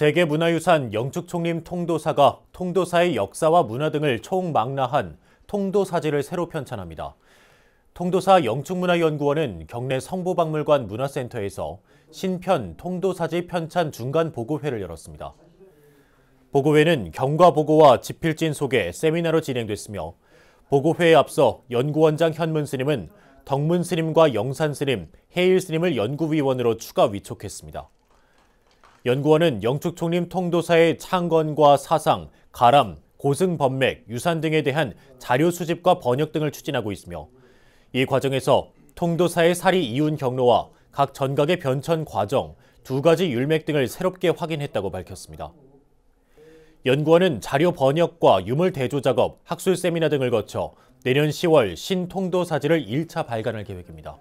세계문화유산 영축총림 통도사가 통도사의 역사와 문화 등을 총망라한 통도사지를 새로 편찬합니다. 통도사 영축문화연구원은 경내 성보박물관 문화센터에서 신편 통도사지 편찬 중간 보고회를 열었습니다. 보고회는 경과보고와 지필진 소개, 세미나로 진행됐으며 보고회에 앞서 연구원장 현문 스님은 덕문 스님과 영산 스님, 해일 스님을 연구위원으로 추가 위촉했습니다. 연구원은 영축총림 통도사의 창건과 사상, 가람, 고승범맥, 유산 등에 대한 자료 수집과 번역 등을 추진하고 있으며 이 과정에서 통도사의 사리 이윤 경로와 각 전각의 변천 과정, 두 가지 율맥 등을 새롭게 확인했다고 밝혔습니다. 연구원은 자료 번역과 유물 대조 작업, 학술 세미나 등을 거쳐 내년 10월 신통도사지를 1차 발간할 계획입니다.